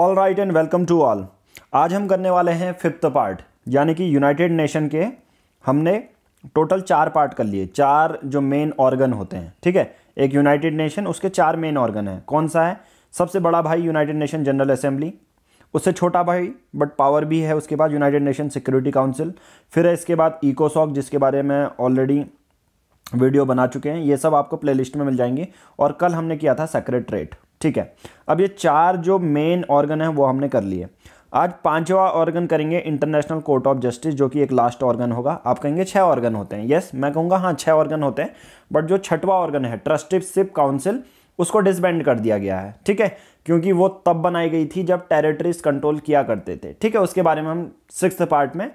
All right and welcome to all आज हम करने वाले हैं फिफ्थ पार्ट यानी कि यूनाइटेड नेशन के हमने टोटल चार पार्ट कर लिए चार जो मेन ऑर्गन होते हैं ठीक है एक यूनाइटेड नेशन उसके चार मेन ऑर्गन हैं कौन सा है सबसे बड़ा भाई यूनाइटेड नेशन जनरल असेंबली उससे छोटा भाई बट पावर भी है उसके बाद यूनाइटेड नेशन सिक्योरिटी काउंसिल फिर है इसके बाद इकोसॉक जिसके बारे में ऑलरेडी वीडियो बना चुके हैं ये सब आपको प्लेलिस्ट में मिल जाएंगे और कल हमने किया था सेक्रेटरेट ठीक है अब ये चार जो मेन ऑर्गन है वो हमने कर लिए आज पांचवा ऑर्गन करेंगे इंटरनेशनल कोर्ट ऑफ जस्टिस जो कि एक लास्ट ऑर्गन होगा आप कहेंगे छह ऑर्गन होते हैं यस मैं कहूंगा हाँ छह ऑर्गन होते हैं बट जो छठवा ऑर्गन है ट्रस्टिपशिप काउंसिल उसको डिसबैंड कर दिया गया है ठीक है क्योंकि वो तब बनाई गई थी जब टेरिटरीज कंट्रोल किया करते थे ठीक है उसके बारे में हम सिक्स पार्ट में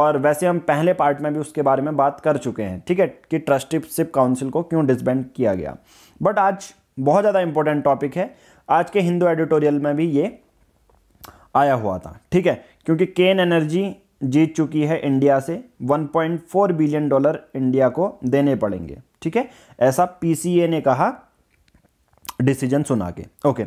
और वैसे हम पहले पार्ट में भी उसके बारे में बात कर चुके हैं ठीक है कि ट्रस्टिपशिप काउंसिल को क्यों डिसबैंड किया गया बट आज बहुत ज़्यादा इंपॉर्टेंट टॉपिक है आज के हिंदू एडिटोरियल में भी ये आया हुआ था ठीक है क्योंकि केन एनर्जी जीत चुकी है इंडिया से 1.4 बिलियन डॉलर इंडिया को देने पड़ेंगे ठीक है ऐसा पीसीए ने कहा डिसीजन सुना के ओके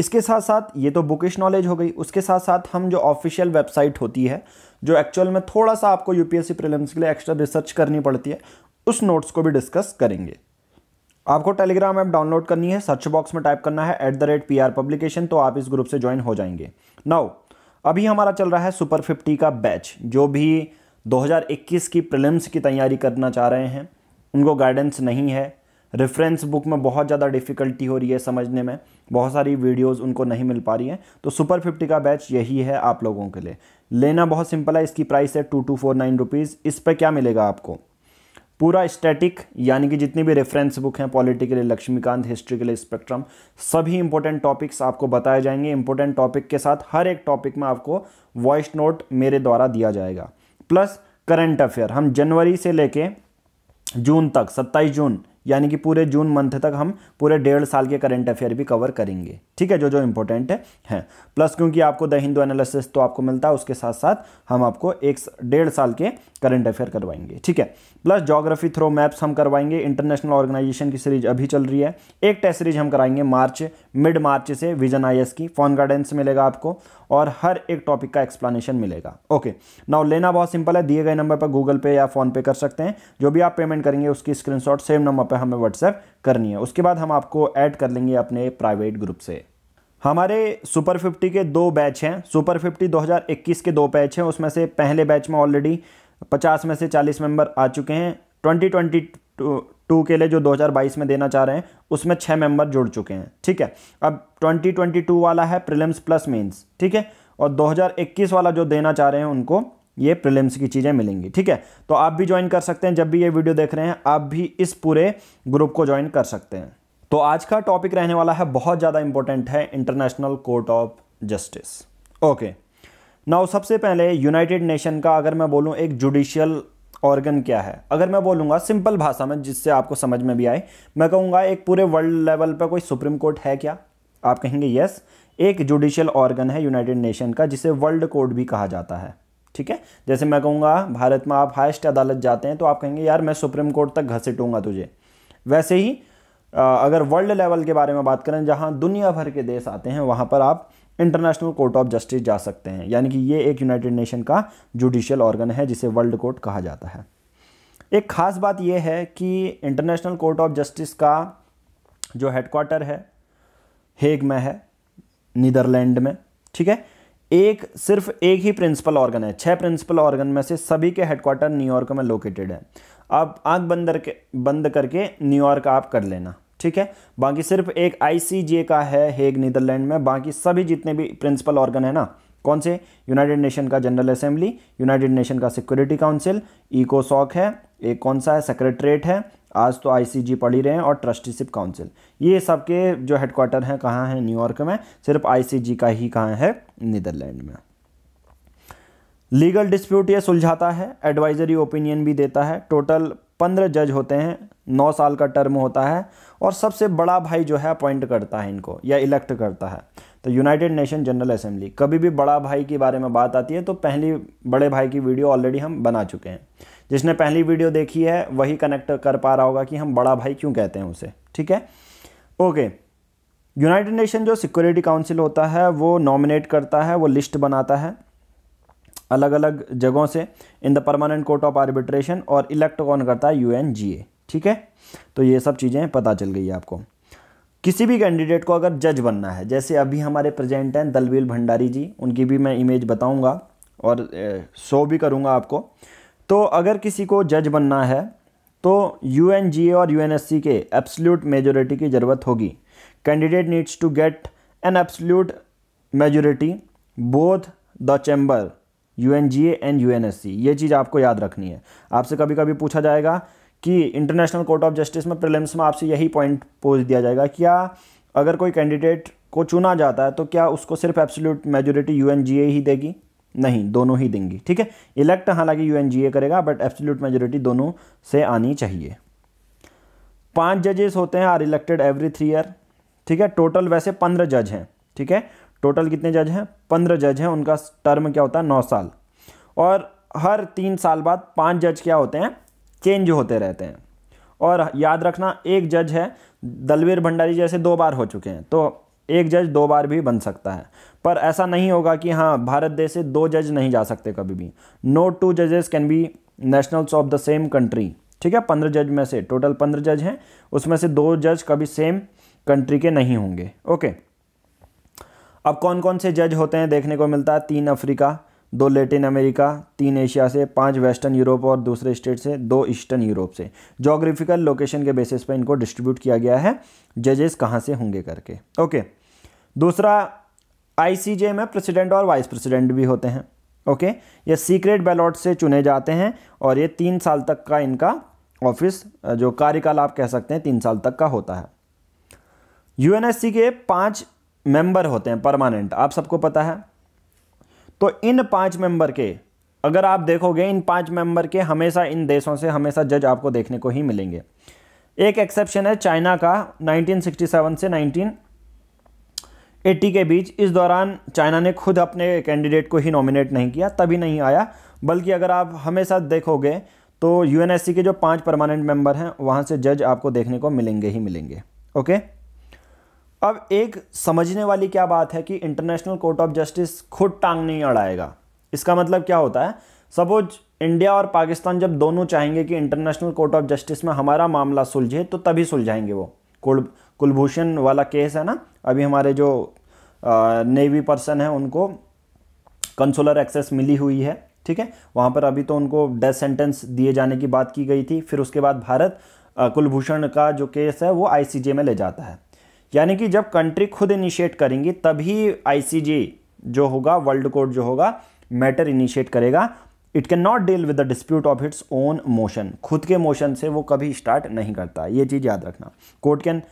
इसके साथ साथ ये तो बुकिश नॉलेज हो गई उसके साथ साथ हम जो ऑफिशियल वेबसाइट होती है जो एक्चुअल में थोड़ा सा आपको यूपीएससी प्रीलिम्स के लिए एक्स्ट्रा रिसर्च करनी पड़ती है उस नोट्स को भी डिस्कस करेंगे आपको टेलीग्राम ऐप डाउनलोड करनी है सर्च बॉक्स में टाइप करना है at the rate P R publication तो आप इस ग्रुप से ज्वाइन हो जाएंगे नाउ अभी हमारा चल रहा है सुपर फिफ्टी का बैच जो भी 2021 की प्रिलिम्स की तैयारी करना चाह रहे हैं उनको गाइडेंस नहीं है रेफरेंस बुक में बहुत ज़्यादा डिफ़िकल्टी हो रही है समझने में बहुत सारी वीडियोस उनको नहीं मिल पा रही हैं तो सुपर फिफ्टी का बैच यही है आप लोगों के लिए लेना बहुत सिंपल है इसकी प्राइस है two two four nine rupees इस पर क्या मिलेगा आपको पूरा स्टैटिक यानी कि जितनी भी रेफरेंस बुक हैं पॉलिटी के लिए लक्ष्मीकांत हिस्ट्री के लिए स्पेक्ट्रम सभी इंपॉर्टेंट टॉपिक्स आपको बताए जाएंगे इंपॉर्टेंट टॉपिक के साथ हर एक टॉपिक में आपको वॉइस नोट मेरे द्वारा दिया जाएगा प्लस करंट अफेयर हम जनवरी से लेके जून तक 27 जून यानी कि पूरे जून मंथ तक हम पूरे डेढ़ साल के करंट अफेयर भी कवर करेंगे ठीक है जो जो इंपॉर्टेंट है है प्लस क्योंकि आपको द हिंदू एनालिसिस तो आपको मिलता है उसके साथ साथ हम आपको एक डेढ़ साल के करंट अफेयर करवाएंगे ठीक है प्लस जोग्राफी थ्रो मैप्स हम करवाएंगे इंटरनेशनल ऑर्गेनाइजेशन की सीरीज अभी चल रही है एक टेस्ट सीरीज हम कराएंगे मार्च मिड मार्च से विजन आई की फोन गाइडेंस मिलेगा आपको और हर एक टॉपिक का एक्सप्लेनेशन मिलेगा ओके नाउ लेना बहुत सिंपल है दिए गए नंबर पर गूगल पे या फोन पे कर सकते हैं जो भी आप पेमेंट करेंगे उसकी स्क्रीनशॉट सेम नंबर पर हमें व्हाट्सएप करनी है उसके बाद हम आपको ऐड कर लेंगे अपने प्राइवेट ग्रुप से हमारे सुपर फिफ्टी के दो बैच हैं सुपर फिफ्टी 2021 के दो बैच हैं उसमें से पहले बैच में ऑलरेडी 50 में से 40 मेंबर आ चुके हैं 2020 टू के लिए जो 2022 में देना चाह रहे हैं उसमें छः मेंबर जुड़ चुके हैं ठीक है अब 2022 वाला है प्रिलिम्स प्लस मेंस ठीक है और 2021 वाला जो देना चाह रहे हैं उनको ये प्रिलिम्स की चीज़ें मिलेंगी ठीक है तो आप भी ज्वाइन कर सकते हैं जब भी ये वीडियो देख रहे हैं आप भी इस पूरे ग्रुप को ज्वाइन कर सकते हैं तो आज का टॉपिक रहने वाला है बहुत ज़्यादा इंपॉर्टेंट है International Court of Justice okay now सबसे पहले यूनाइटेड नेशन का अगर मैं बोलूँ एक जुडिशियल ऑर्गन क्या है अगर मैं बोलूँगा सिंपल भाषा में जिससे आपको समझ में भी आए मैं कहूँगा एक पूरे वर्ल्ड लेवल पर कोई सुप्रीम कोर्ट है क्या आप कहेंगे यस एक जुडिशियल ऑर्गन है यूनाइटेड नेशन का जिसे वर्ल्ड कोर्ट भी कहा जाता है ठीक है जैसे मैं कहूँगा भारत में आप हाइस्ट अदालत जाते हैं तो आप कहेंगे यार मैं सुप्रीम कोर्ट तक घसीटूंगा तुझे वैसे ही अगर वर्ल्ड लेवल के बारे में बात करें जहाँ दुनिया भर के देश आते हैं वहाँ पर आप इंटरनेशनल कोर्ट ऑफ जस्टिस जा सकते हैं यानी कि ये एक यूनाइटेड नेशन का जुडिशियल ऑर्गन है जिसे वर्ल्ड कोर्ट कहा जाता है एक ख़ास बात यह है कि इंटरनेशनल कोर्ट ऑफ जस्टिस का जो हेडक्वार्टर है हेग में है नीदरलैंड में ठीक है एक सिर्फ एक ही प्रिंसिपल ऑर्गन है छह प्रिंसिपल ऑर्गन में से सभी के हेडक्वार्टर न्यूयॉर्क में लोकेटेड है अब आंख बंद करके बंद करके न्यूयॉर्क आप कर लेना ठीक है बाकी सिर्फ एक आईसीजे का है हेग नीदरलैंड में बाकी सभी जितने भी प्रिंसिपल ऑर्गन है ना कौन से यूनाइटेड नेशन का जनरल असेंबली यूनाइटेड नेशन का सिक्योरिटी काउंसिल इकोसॉक है एक कौन सा है सेक्रेटरीट है आज तो आईसीजी पढ़ ही रहे हैं और ट्रस्टीशिप काउंसिल ये सब के जो हेडक्वार्टर हैं कहाँ हैं न्यूयॉर्क में सिर्फ आईसीजी का ही कहाँ है नीदरलैंड में लीगल डिस्प्यूट ये सुलझाता है एडवाइजरी ओपिनियन भी देता है टोटल पंद्रह जज होते हैं नौ साल का टर्म होता है और सबसे बड़ा भाई जो है अपॉइंट करता है इनको या इलेक्ट करता है तो यूनाइटेड नेशन जनरल असेंबली कभी भी बड़ा भाई के बारे में बात आती है तो पहली बड़े भाई की वीडियो ऑलरेडी हम बना चुके हैं जिसने पहली वीडियो देखी है वही कनेक्ट कर पा रहा होगा कि हम बड़ा भाई क्यों कहते हैं उसे ठीक है ओके यूनाइटेड नेशन जो सिक्योरिटी काउंसिल होता है वो नॉमिनेट करता है वो लिस्ट बनाता है अलग अलग जगहों से in the Permanent Court of Arbitration और इलेक्ट कौन करता है यू एन जी ए ठीक है तो ये सब चीज़ें पता चल गई आपको किसी भी कैंडिडेट को अगर जज बनना है जैसे अभी हमारे प्रेजेंट हैं दलवील भंडारी जी उनकी भी मैं इमेज बताऊंगा और शो भी करूंगा आपको तो अगर किसी को जज बनना है तो यू और यू के एब्सल्यूट मेजोरिटी की ज़रूरत होगी candidate needs to get an absolute majority both the chamber U N G A and U N S C ये चीज़ आपको याद रखनी है आपसे कभी कभी पूछा जाएगा कि इंटरनेशनल कोर्ट ऑफ जस्टिस में प्रिलिम्स में आपसे यही पॉइंट पूछ दिया जाएगा क्या अगर कोई कैंडिडेट को चुना जाता है तो क्या उसको सिर्फ एब्सोल्यूट मेजोरिटी यू ही देगी नहीं दोनों ही देंगी ठीक है इलेक्ट हालांकि यू करेगा बट एब्सोल्यूट मेजोरिटी दोनों से आनी चाहिए पांच जजेस होते हैं are elected every three year ठीक है टोटल वैसे पंद्रह जज हैं ठीक है टोटल कितने जज हैं पंद्रह जज हैं उनका टर्म क्या होता है नौ साल और हर तीन साल बाद पांच जज क्या होते हैं चेंज होते रहते हैं और याद रखना एक जज है दलवीर भंडारी जैसे दो बार हो चुके हैं तो एक जज दो बार भी बन सकता है पर ऐसा नहीं होगा कि हाँ भारत देश से दो जज नहीं जा सकते कभी भी नो टू जजेस can be nationals of the same country ठीक है पंद्रह जज में से टोटल पंद्रह जज हैं उसमें से दो जज कभी सेम कंट्री के नहीं होंगे ओके अब कौन कौन से जज होते हैं देखने को मिलता है तीन अफ्रीका दो लेटिन अमेरिका तीन एशिया से पांच वेस्टर्न यूरोप और दूसरे स्टेट से दो ईस्टर्न यूरोप से जोग्राफिकल लोकेशन के बेसिस पर इनको डिस्ट्रीब्यूट किया गया है जजेस कहाँ से होंगे करके ओके दूसरा आई में प्रेसिडेंट और वाइस प्रेसिडेंट भी होते हैं ओके ये सीक्रेट बैलॉट से चुने जाते हैं और ये तीन साल तक का इनका ऑफिस जो कार्यकाल आप कह सकते हैं तीन साल तक का होता है यूएनएससी के पांच मेंबर होते हैं परमानेंट आप सबको पता है तो इन पांच मेंबर के अगर आप देखोगे इन पांच मेंबर के हमेशा इन देशों से हमेशा जज आपको देखने को ही मिलेंगे एक एक्सेप्शन है चाइना का 1967 से 1980 के बीच इस दौरान चाइना ने खुद अपने कैंडिडेट को ही नॉमिनेट नहीं किया तभी नहीं आया बल्कि अगर आप हमेशा देखोगे तो यूएनएससी के जो पांच परमानेंट मेंबर हैं वहाँ से जज आपको देखने को मिलेंगे ही मिलेंगे ओके अब एक समझने वाली क्या बात है कि इंटरनेशनल कोर्ट ऑफ जस्टिस खुद टांग नहीं अड़ाएगा इसका मतलब क्या होता है सपोज इंडिया और पाकिस्तान जब दोनों चाहेंगे कि इंटरनेशनल कोर्ट ऑफ जस्टिस में हमारा मामला सुलझे तो तभी सुलझाएंगे वो कुल कुलभूषण वाला केस है ना अभी हमारे जो नेवी पर्सन है उनको कंसुलर एक्सेस मिली हुई है ठीक है वहाँ पर अभी तो उनको डेथ सेंटेंस दिए जाने की बात की गई थी फिर उसके बाद भारत कुलभूषण का जो केस है वो आईसीजे में ले जाता है यानी कि जब कंट्री खुद इनिशिएट करेंगी तभी आईसीजे जो होगा वर्ल्ड कोर्ट जो होगा मैटर इनिशिएट करेगा it can not deal with the dispute of its own motion खुद के मोशन से वो कभी स्टार्ट नहीं करता ये चीज़ याद रखना court can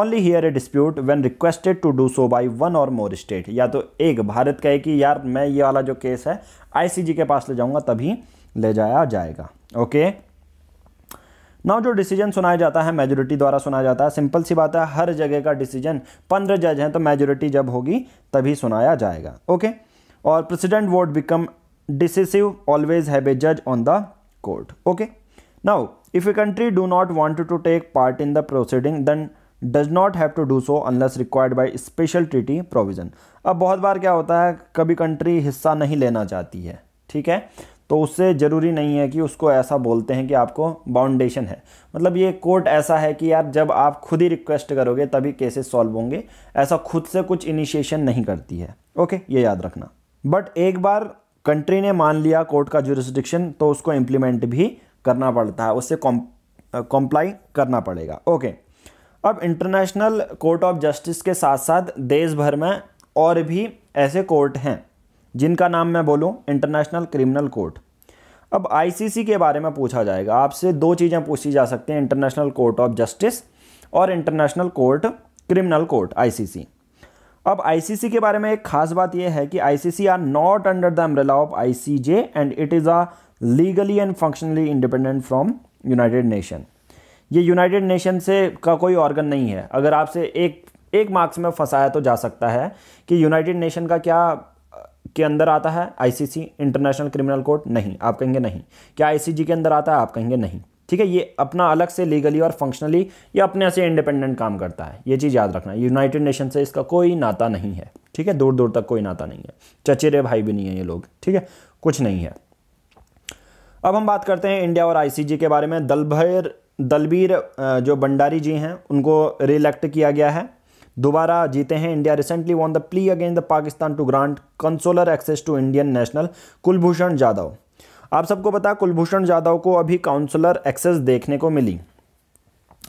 only hear a dispute when requested to do so by one or more state या तो एक भारत कहे कि यार मैं ये वाला जो केस है आईसीजी के पास ले जाऊँगा तभी ले जाया जाएगा ओके okay? ना जो डिसीजन सुनाया जाता है मेजोरिटी द्वारा सुनाया जाता है सिंपल सी बात है हर जगह का डिसीजन पंद्रह जज हैं तो मेजोरिटी जब होगी तभी सुनाया जाएगा ओके और president vote become decisive always have a जज on the court okay now if a country do not want to take part in the proceeding then does not have to do so unless required by special treaty provision अब बहुत बार क्या होता है कभी country हिस्सा नहीं लेना चाहती है ठीक है तो उससे ज़रूरी नहीं है कि उसको ऐसा बोलते हैं कि आपको बाउंडेशन है मतलब ये कोर्ट ऐसा है कि यार जब आप खुद ही रिक्वेस्ट करोगे तभी केसेस सॉल्व होंगे ऐसा खुद से कुछ इनिशिएशन नहीं करती है ओके ये याद रखना बट एक बार कंट्री ने मान लिया कोर्ट का जुरिस्डिक्शन तो उसको इम्प्लीमेंट भी करना पड़ता है उससे कॉम्प्लाई करना पड़ेगा ओके अब इंटरनेशनल कोर्ट ऑफ जस्टिस के साथ साथ देश भर में और भी ऐसे कोर्ट हैं जिनका नाम मैं बोलूँ इंटरनेशनल क्रिमिनल कोर्ट अब आईसीसी के बारे में पूछा जाएगा आपसे दो चीज़ें पूछी जा सकती हैं इंटरनेशनल कोर्ट ऑफ जस्टिस और International Court Criminal Court ICC अब आईसीसी के बारे में एक खास बात यह है कि ICC are not under the umbrella of ICJ and it is a legally and functionally independent from United Nation ये यूनाइटेड नेशन से का कोई ऑर्गन नहीं है अगर आपसे एक एक मार्क्स में फंसाया तो जा सकता है कि यूनाइटेड नेशन का क्या के अंदर आता है आईसीसी इंटरनेशनल क्रिमिनल कोर्ट नहीं आप कहेंगे नहीं क्या आईसीजी के अंदर आता है आप कहेंगे नहीं ठीक है ये अपना अलग से लीगली और फंक्शनली ये अपने से इंडिपेंडेंट काम करता है ये चीज़ याद रखना यूनाइटेड नेशन से इसका कोई नाता नहीं है ठीक है दूर दूर तक कोई नाता नहीं है चचेरे भाई भी नहीं है ये लोग ठीक है कुछ नहीं है अब हम बात करते हैं इंडिया और आईसीजी के बारे में दलभर दलबीर जो भंडारी जी हैं उनको रिलेक्ट किया गया है दोबारा जीते हैं India recently won the plea again the Pakistan to grant consular access to Indian national Kulbhushan Jadhav आप सबको पता कुलभूषण जाधव को अभी काउंसलर एक्सेस देखने को मिली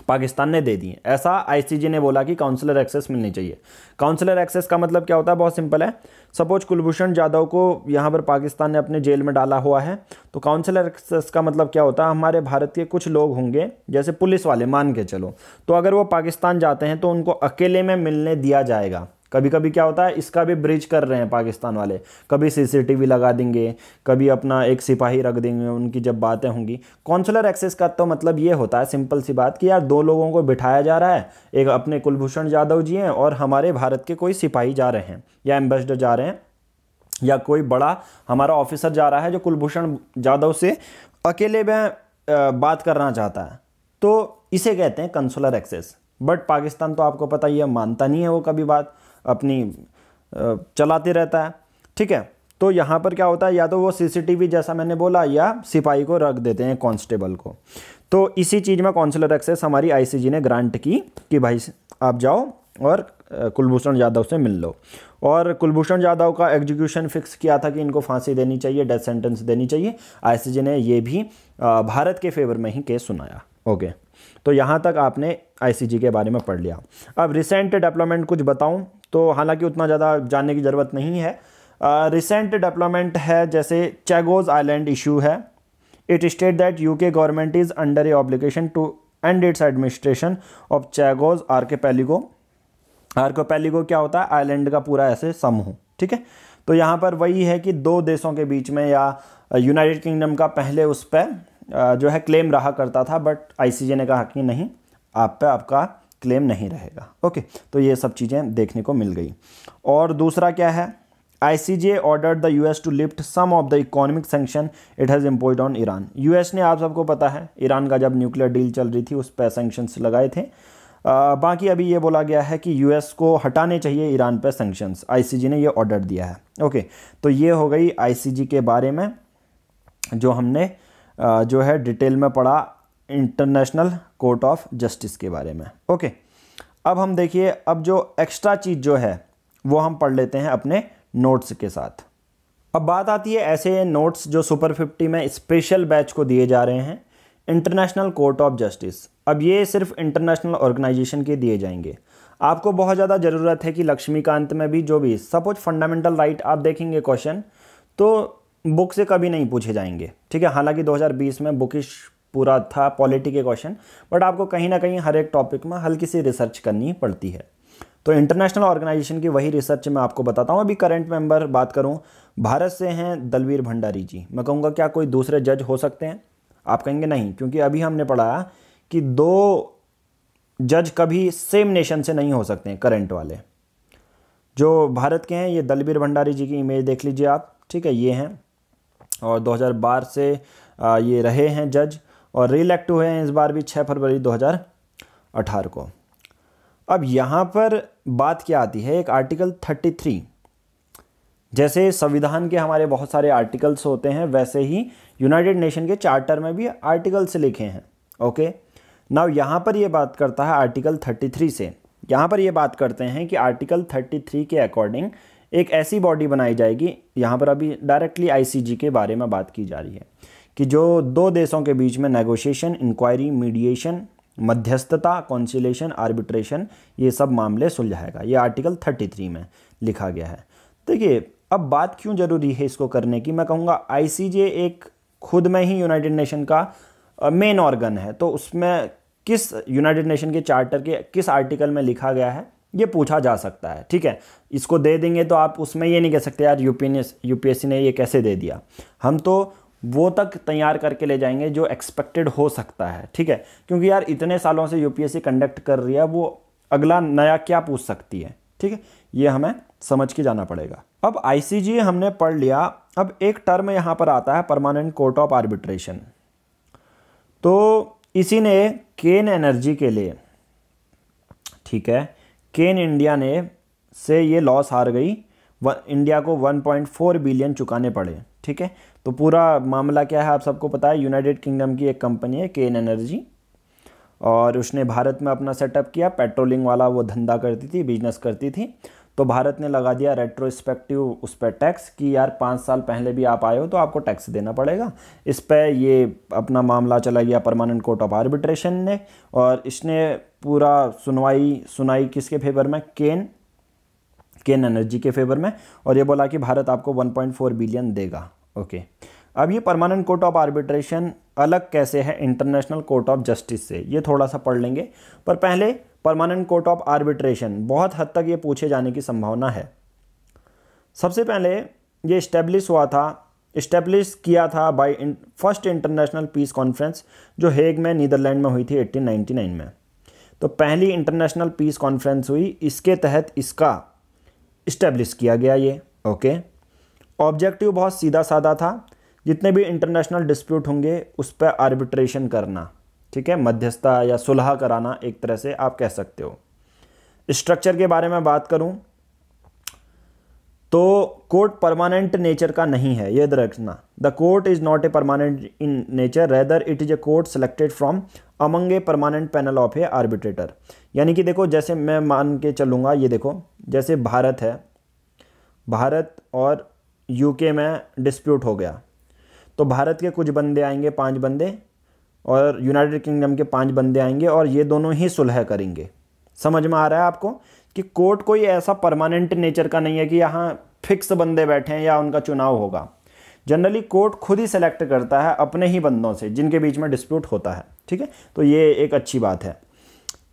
पाकिस्तान ने दे दिए ऐसा आईसीजे ने बोला कि काउंसलर एक्सेस मिलनी चाहिए काउंसलर एक्सेस का मतलब क्या होता है बहुत सिंपल है सपोज कुलभूषण जाधव को यहाँ पर पाकिस्तान ने अपने जेल में डाला हुआ है तो काउंसलर एक्सेस का मतलब क्या होता है हमारे भारत के कुछ लोग होंगे जैसे पुलिस वाले मान के चलो तो अगर वो पाकिस्तान जाते हैं तो उनको अकेले में मिलने दिया जाएगा कभी कभी क्या होता है इसका भी ब्रिज कर रहे हैं पाकिस्तान वाले कभी सीसीटीवी लगा देंगे कभी अपना एक सिपाही रख देंगे उनकी जब बातें होंगी कौंसुलर एक्सेस का तो मतलब ये होता है सिंपल सी बात कि यार दो लोगों को बिठाया जा रहा है एक अपने कुलभूषण यादव जी हैं और हमारे भारत के कोई सिपाही जा रहे हैं या एम्बेसडर जा रहे हैं या कोई बड़ा हमारा ऑफिसर जा रहा है जो कुलभूषण यादव से अकेले में बात करना चाहता है तो इसे कहते हैं कंसुलर एक्सेस बट पाकिस्तान तो आपको पता ही है मानता नहीं है वो कभी बात अपनी चलाते रहता है ठीक है तो यहाँ पर क्या होता है या तो वो सीसीटीवी जैसा मैंने बोला या सिपाही को रख देते हैं कांस्टेबल को तो इसी चीज़ में कौंसिलर एक्सेस हमारी आईसीजी ने ग्रांट की कि भाई आप जाओ और कुलभूषण यादव से मिल लो और कुलभूषण यादव का एग्जीक्यूशन फिक्स किया था कि इनको फांसी देनी चाहिए डेथ सेंटेंस देनी चाहिए आई ने ये भी भारत के फेवर में ही केस सुनाया ओके तो यहाँ तक आपने आईसीजी के बारे में पढ़ लिया अब रिसेंट डेवलपमेंट कुछ बताऊँ तो हालांकि उतना ज़्यादा जानने की ज़रूरत नहीं है रिसेंट डेवलपमेंट है जैसे चैगोज आइलैंड इशू है it that government is under a obligation to end its administration of Chagos archipelago are के पैलीगो क्या होता है आइलैंड का पूरा ऐसे समूह ठीक है तो यहाँ पर वही है कि दो देशों के बीच में या यूनाइटेड किंगडम का पहले उस पर जो है क्लेम रहा करता था बट आईसीजे ने कहा कि नहीं आप पे आपका क्लेम नहीं रहेगा ओके तो ये सब चीज़ें देखने को मिल गई और दूसरा क्या है ICJ order the US to lift some of the economic sanction it has impose on Iran US ने आप सबको पता है ईरान का जब न्यूक्लियर डील चल रही थी उस पर सेंक्शंस लगाए थे आ, बाकी अभी ये बोला गया है कि यूएस को हटाने चाहिए ईरान पर सेंक्शंस आईसीजी ने ये ऑर्डर दिया है ओके तो ये हो गई जी के बारे में जो हमने जो है डिटेल में पढ़ा इंटरनेशनल कोर्ट ऑफ जस्टिस के बारे में ओके अब हम देखिए अब जो एक्स्ट्रा चीज़ जो है वो हम पढ़ लेते हैं अपने नोट्स के साथ अब बात आती है ऐसे नोट्स जो सुपर फिफ्टी में स्पेशल बैच को दिए जा रहे हैं इंटरनेशनल कोर्ट ऑफ जस्टिस अब ये सिर्फ इंटरनेशनल ऑर्गेनाइजेशन के दिए जाएंगे आपको बहुत ज़्यादा ज़रूरत है कि लक्ष्मीकांत में भी जो भी सपोज फंडामेंटल राइट आप देखेंगे क्वेश्चन तो बुक से कभी नहीं पूछे जाएंगे ठीक है हालांकि 2020 में बुकिश पूरा था पॉलिटी के क्वेश्चन बट आपको कहीं ना कहीं हर एक टॉपिक में हल्की सी रिसर्च करनी पड़ती है तो इंटरनेशनल ऑर्गेनाइजेशन की वही रिसर्च मैं आपको बताता हूँ अभी करंट मेंबर बात करूँ भारत से हैं दलवीर भंडारी जी मैं कहूँगा क्या कोई दूसरे जज हो सकते हैं आप कहेंगे नहीं क्योंकि अभी हमने पढ़ा कि दो जज कभी सेम नेशन से नहीं हो सकते हैं करंट वाले जो भारत के हैं ये दलबीर भंडारी जी की इमेज देख लीजिए आप ठीक है ये हैं और 2012 से ये रहे हैं जज और री इलेक्ट हुए हैं इस बार भी 6 फरवरी 2018 को अब यहाँ पर बात क्या आती है एक आर्टिकल 33 जैसे संविधान के हमारे बहुत सारे आर्टिकल्स होते हैं वैसे ही यूनाइटेड नेशन के चार्टर में भी आर्टिकल्स लिखे हैं ओके नाउ यहाँ पर ये बात करता है आर्टिकल 33 से यहाँ पर ये बात करते हैं कि आर्टिकल 33 के अकॉर्डिंग एक ऐसी बॉडी बनाई जाएगी यहाँ पर अभी डायरेक्टली आईसीजी के बारे में बात की जा रही है कि जो दो देशों के बीच में नेगोशिएशन इंक्वायरी मीडिएशन मध्यस्थता कौंसिलेशन आर्बिट्रेशन ये सब मामले सुलझाएगा ये आर्टिकल 33 में लिखा गया है देखिए अब बात क्यों ज़रूरी है इसको करने की मैं कहूँगा आई एक खुद में ही यूनाइटेड नेशन का मेन ऑर्गन है तो उसमें किस यूनाइटेड नेशन के चार्टर के किस आर्टिकल में लिखा गया है ये पूछा जा सकता है ठीक है इसको दे देंगे तो आप उसमें ये नहीं कह सकते यार यूपीएस यूपीएससी ने ये कैसे दे दिया हम तो वो तक तैयार करके ले जाएंगे जो एक्सपेक्टेड हो सकता है ठीक है क्योंकि यार इतने सालों से यूपीएससी कंडक्ट कर रही है वो अगला नया क्या पूछ सकती है ठीक है ये हमें समझ के जाना पड़ेगा अब आईसीजी हमने पढ़ लिया अब एक टर्म यहाँ पर आता है परमानेंट कोर्ट ऑफ आर्बिट्रेशन तो इसी ने केन एनर्जी के लिए ठीक है केन इंडिया ने से ये लॉस हार गई इंडिया को 1.4 बिलियन चुकाने पड़े ठीक है तो पूरा मामला क्या है आप सबको पता है यूनाइटेड किंगडम की एक कंपनी है केन एनर्जी और उसने भारत में अपना सेटअप किया पेट्रोलिंग वाला वो धंधा करती थी बिजनेस करती थी तो भारत ने लगा दिया रेट्रोस्पेक्टिव उस पर टैक्स कि यार पाँच साल पहले भी आप आए हो तो आपको टैक्स देना पड़ेगा इस पर ये अपना मामला चला गया परमानेंट कोर्ट ऑफ आर्बिट्रेशन ने और इसने पूरा सुनवाई सुनाई किसके फेवर में केन केन एनर्जी के फेवर में और ये बोला कि भारत आपको 1.4 बिलियन देगा ओके अब ये परमानेंट कोर्ट ऑफ आर्बिट्रेशन अलग कैसे है इंटरनेशनल कोर्ट ऑफ जस्टिस से ये थोड़ा सा पढ़ लेंगे पर पहले परमानेंट कोर्ट ऑफ आर्बिट्रेशन बहुत हद तक ये पूछे जाने की संभावना है सबसे पहले ये इस्टेब्लिश हुआ था इस्टेब्लिश किया था by first international peace conference जो हेग में नीदरलैंड में हुई थी 1899 में तो पहली इंटरनेशनल पीस कॉन्फ्रेंस हुई इसके तहत इसका इस्टेब्लिश किया गया ये ओके ऑब्जेक्टिव बहुत सीधा साधा था जितने भी इंटरनेशनल डिस्प्यूट होंगे उस पर आर्बिट्रेशन करना ठीक है मध्यस्थता या सुलह कराना एक तरह से आप कह सकते हो स्ट्रक्चर के बारे में बात करूं तो कोर्ट परमानेंट नेचर का नहीं है यह रखना the court is not a permanent in nature rather it is a court selected from among a permanent panel of a arbitrator यानी कि देखो जैसे मैं मान के चलूंगा ये देखो जैसे भारत है भारत और यूके में डिस्प्यूट हो गया तो भारत के कुछ बंदे आएंगे पांच बंदे और यूनाइटेड किंगडम के पांच बंदे आएंगे और ये दोनों ही सुलह करेंगे समझ में आ रहा है आपको कि कोर्ट कोई ऐसा परमानेंट नेचर का नहीं है कि यहाँ फिक्स बंदे बैठे हैं या उनका चुनाव होगा जनरली कोर्ट खुद ही सेलेक्ट करता है अपने ही बंदों से जिनके बीच में डिस्प्यूट होता है ठीक है तो ये एक अच्छी बात है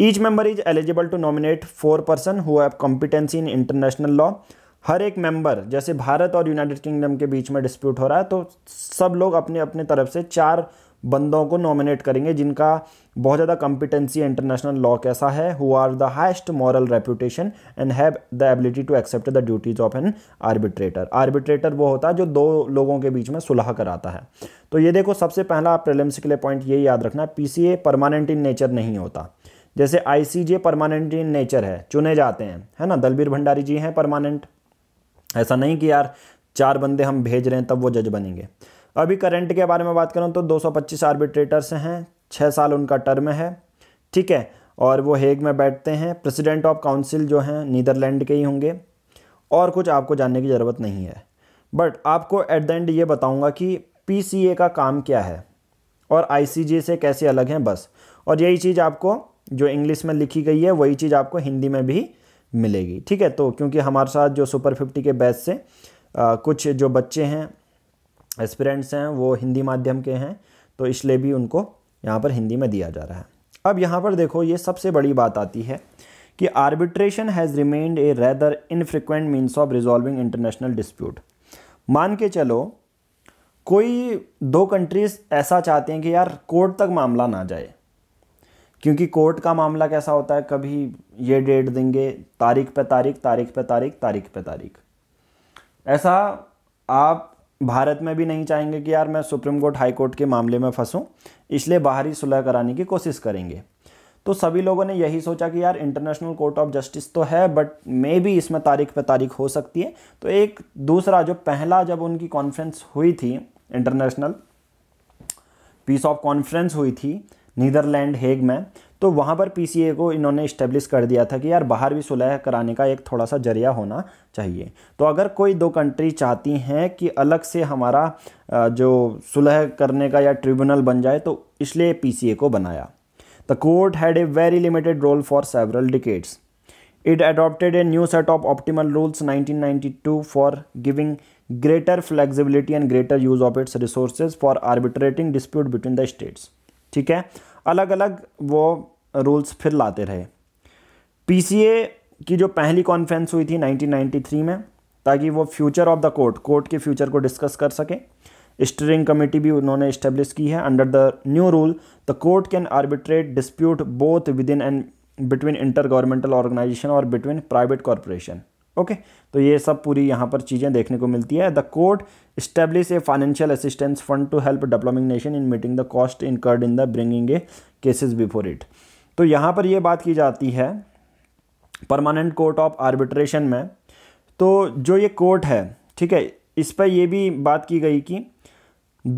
each member is eligible to nominate four person who have competency in international law हर एक मेंबर जैसे भारत और यूनाइटेड किंगडम के बीच में डिस्प्यूट हो रहा है तो सब लोग अपने अपने तरफ से चार बंदों को नॉमिनेट करेंगे जिनका बहुत ज़्यादा कॉम्पिटेंसी इंटरनेशनल लॉ कैसा है who are the highest moral reputation and have the ability to accept the duties of an arbitrator arbitrator वो होता है जो दो लोगों के बीच में सुलह कराता है तो ये देखो सबसे पहला प्रिलिम्स के लिए पॉइंट ये याद रखना पी परमानेंट इन नेचर नहीं होता जैसे आई परमानेंट इन नेचर है चुने जाते हैं है ना दलबीर भंडारी जी हैं परमानेंट ऐसा नहीं कि यार चार बंदे हम भेज रहे हैं तब वो जज बनेंगे अभी करंट के बारे में बात करूँ तो 225 आर्बिट्रेटर्स हैं छः साल उनका टर्म है ठीक है और वो हेग में बैठते हैं प्रेसिडेंट ऑफ काउंसिल जो हैं नीदरलैंड के ही होंगे और कुछ आपको जानने की ज़रूरत नहीं है बट आपको एट द एंड ये बताऊँगा कि पी ए का काम क्या है और आई से कैसे अलग हैं बस और यही चीज़ आपको जो इंग्लिश में लिखी गई है वही चीज़ आपको हिंदी में भी मिलेगी ठीक है तो क्योंकि हमारे साथ जो सुपर फिफ्टी के बैच से आ, कुछ जो बच्चे हैं एस्पिरेंट्स हैं वो हिंदी माध्यम के हैं तो इसलिए भी उनको यहाँ पर हिंदी में दिया जा रहा है अब यहाँ पर देखो ये सबसे बड़ी बात आती है कि arbitration has remained a rather infrequent means of resolving international dispute मान के चलो कोई दो कंट्रीज़ ऐसा चाहते हैं कि यार कोर्ट तक मामला ना जाए क्योंकि कोर्ट का मामला कैसा होता है कभी ये डेट देंगे तारीख पे तारीख तारीख पे तारीख तारीख पे तारीख ऐसा आप भारत में भी नहीं चाहेंगे कि यार मैं सुप्रीम कोर्ट हाई कोर्ट के मामले में फंसूँ इसलिए बाहरी सुलह कराने की कोशिश करेंगे तो सभी लोगों ने यही सोचा कि यार इंटरनेशनल कोर्ट ऑफ जस्टिस तो है बट मे भी इसमें तारीख पे तारीख हो सकती है तो एक दूसरा जो पहला जब उनकी कॉन्फ्रेंस हुई थी इंटरनेशनल पीस ऑफ कॉन्फ्रेंस हुई थी नीदरलैंड हेग में तो वहाँ पर पी को इन्होंने इस्टेब्लिश कर दिया था कि यार बाहर भी सुलह कराने का एक थोड़ा सा जरिया होना चाहिए तो अगर कोई दो कंट्री चाहती हैं कि अलग से हमारा जो सुलह करने का या ट्रिब्यूनल बन जाए तो इसलिए पी को बनाया the court had a very limited role for several decades it adopted a new set of optimal rules 1992 for giving greater flexibility and greater use of its resources for arbitrating dispute between the states ठीक है अलग अलग वो rules फिर लाते रहे P की जो पहली कॉन्फ्रेंस हुई थी 1993 में ताकि वो future of the court court के फ्यूचर को डिस्कस कर सके स्टरिंग कमेटी भी उन्होंने इस्टेब्लिश की है under the new rule the court can arbitrate dispute both within and between intergovernmental organization और बिटवीन प्राइवेट कॉरपोरेशन ओके तो ये सब पूरी यहाँ पर चीज़ें देखने को मिलती है the court establish a financial assistance fund to help developing nation in meeting the cost incurred in the bringing a cases before it तो यहाँ पर ये बात की जाती है परमानेंट कोर्ट ऑफ आर्बिट्रेशन में तो जो ये कोर्ट है ठीक है इस पर यह भी बात की गई कि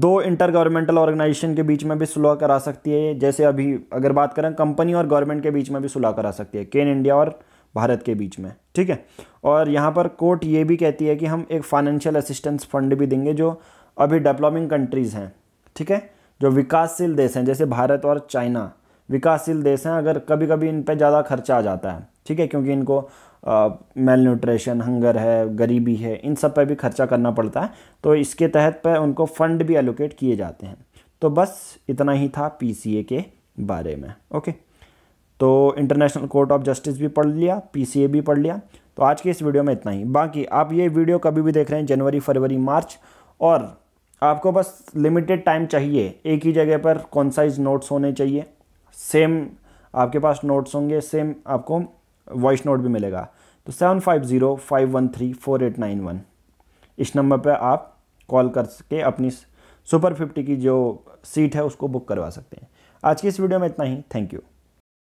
दो इंटर गवर्नमेंटल ऑर्गेनाइजेशन के बीच में भी सुलह करा सकती है जैसे अभी अगर बात करें कंपनी और गवर्नमेंट के बीच में भी सुलह करा सकती है केन इंडिया और भारत के बीच में ठीक है और यहाँ पर कोर्ट ये भी कहती है कि हम एक फाइनेंशियल असिस्टेंस फंड भी देंगे जो अभी डेवलपिंग कंट्रीज़ हैं ठीक है जो विकासशील देश हैं जैसे भारत और चाइना विकासशील देश हैं अगर कभी कभी इन पर ज़्यादा खर्चा आ जाता है ठीक है क्योंकि इनको मेल न्यूट्रेशन हंगर है गरीबी है इन सब पर भी खर्चा करना पड़ता है तो इसके तहत पर उनको फ़ंड भी एलोकेट किए जाते हैं तो बस इतना ही था पी के बारे में ओके तो इंटरनेशनल कोर्ट ऑफ जस्टिस भी पढ़ लिया पी भी पढ़ लिया तो आज के इस वीडियो में इतना ही बाकी आप ये वीडियो कभी भी देख रहे हैं जनवरी फरवरी मार्च और आपको बस लिमिटेड टाइम चाहिए एक ही जगह पर कौन साइज नोट्स होने चाहिए सेम आपके पास नोट्स होंगे सेम आपको वॉइस नोट भी मिलेगा तो seven five zero five one three four eight nine one इस नंबर पर आप कॉल करके अपनी सुपर फिफ्टी की जो सीट है उसको बुक करवा सकते हैं आज की इस वीडियो में इतना ही थैंक यू